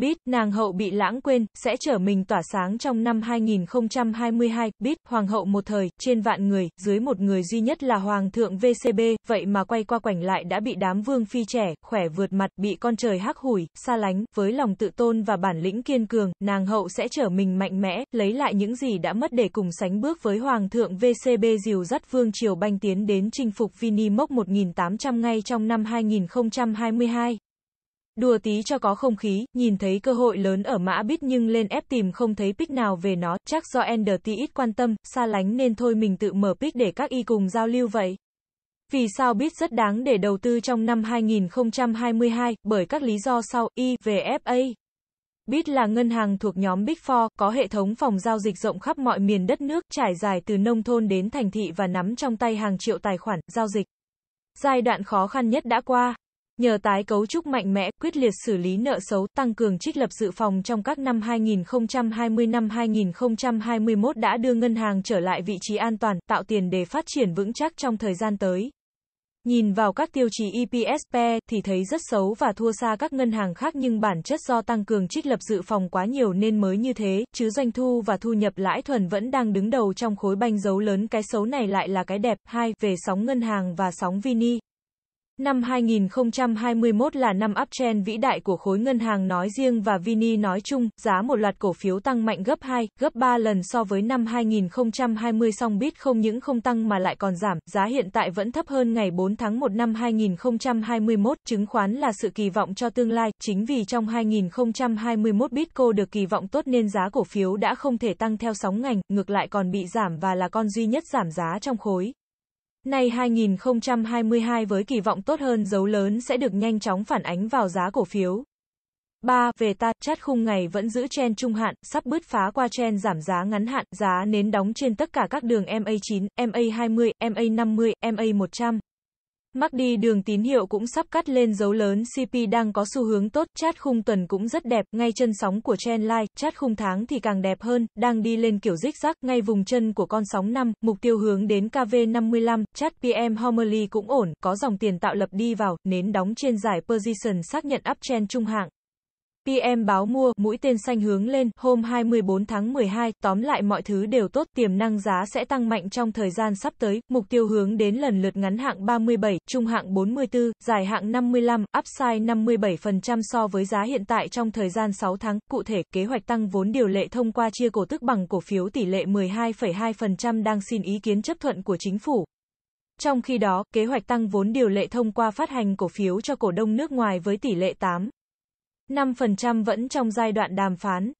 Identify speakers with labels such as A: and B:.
A: Bit, nàng hậu bị lãng quên, sẽ trở mình tỏa sáng trong năm 2022. Bit, hoàng hậu một thời, trên vạn người, dưới một người duy nhất là hoàng thượng VCB, vậy mà quay qua quảnh lại đã bị đám vương phi trẻ, khỏe vượt mặt, bị con trời hắc hủi, xa lánh, với lòng tự tôn và bản lĩnh kiên cường, nàng hậu sẽ trở mình mạnh mẽ, lấy lại những gì đã mất để cùng sánh bước với hoàng thượng VCB dìu dắt vương triều banh tiến đến chinh phục Vini Mốc 1800 ngay trong năm 2022. Đùa tí cho có không khí, nhìn thấy cơ hội lớn ở mã bit nhưng lên ép tìm không thấy pick nào về nó, chắc do Ender tí ít quan tâm, xa lánh nên thôi mình tự mở pick để các y cùng giao lưu vậy. Vì sao bit rất đáng để đầu tư trong năm 2022, bởi các lý do sau, y, về fa BIT là ngân hàng thuộc nhóm Big Four, có hệ thống phòng giao dịch rộng khắp mọi miền đất nước, trải dài từ nông thôn đến thành thị và nắm trong tay hàng triệu tài khoản, giao dịch. Giai đoạn khó khăn nhất đã qua, Nhờ tái cấu trúc mạnh mẽ, quyết liệt xử lý nợ xấu, tăng cường trích lập dự phòng trong các năm 2020 năm 2021 đã đưa ngân hàng trở lại vị trí an toàn, tạo tiền để phát triển vững chắc trong thời gian tới. Nhìn vào các tiêu chí EPS PE thì thấy rất xấu và thua xa các ngân hàng khác nhưng bản chất do tăng cường trích lập dự phòng quá nhiều nên mới như thế, chứ doanh thu và thu nhập lãi thuần vẫn đang đứng đầu trong khối banh dấu lớn cái xấu này lại là cái đẹp. hai Về sóng ngân hàng và sóng Vini. Năm 2021 là năm uptrend vĩ đại của khối ngân hàng nói riêng và Vini nói chung, giá một loạt cổ phiếu tăng mạnh gấp 2, gấp 3 lần so với năm 2020 song bit không những không tăng mà lại còn giảm, giá hiện tại vẫn thấp hơn ngày 4 tháng 1 năm 2021, chứng khoán là sự kỳ vọng cho tương lai, chính vì trong 2021 Bitco được kỳ vọng tốt nên giá cổ phiếu đã không thể tăng theo sóng ngành, ngược lại còn bị giảm và là con duy nhất giảm giá trong khối. Nay 2022 với kỳ vọng tốt hơn dấu lớn sẽ được nhanh chóng phản ánh vào giá cổ phiếu. 3. Về ta, chát khung ngày vẫn giữ chen trung hạn, sắp bứt phá qua chen giảm giá ngắn hạn, giá nến đóng trên tất cả các đường MA9, MA20, MA50, MA100. Mắc đi đường tín hiệu cũng sắp cắt lên dấu lớn CP đang có xu hướng tốt, chat khung tuần cũng rất đẹp, ngay chân sóng của Line, chat khung tháng thì càng đẹp hơn, đang đi lên kiểu rích rắc, ngay vùng chân của con sóng 5, mục tiêu hướng đến KV55, chat PM Homely cũng ổn, có dòng tiền tạo lập đi vào, nến đóng trên giải position xác nhận uptrend trung hạng, PM báo mua, mũi tên xanh hướng lên, hôm 24 tháng 12, tóm lại mọi thứ đều tốt, tiềm năng giá sẽ tăng mạnh trong thời gian sắp tới, mục tiêu hướng đến lần lượt ngắn hạng 37, trung hạng 44, dài hạng 55, upside 57% so với giá hiện tại trong thời gian 6 tháng, cụ thể, kế hoạch tăng vốn điều lệ thông qua chia cổ tức bằng cổ phiếu tỷ lệ 12,2% đang xin ý kiến chấp thuận của chính phủ. Trong khi đó, kế hoạch tăng vốn điều lệ thông qua phát hành cổ phiếu cho cổ đông nước ngoài với tỷ lệ 8. 5% vẫn trong giai đoạn đàm phán,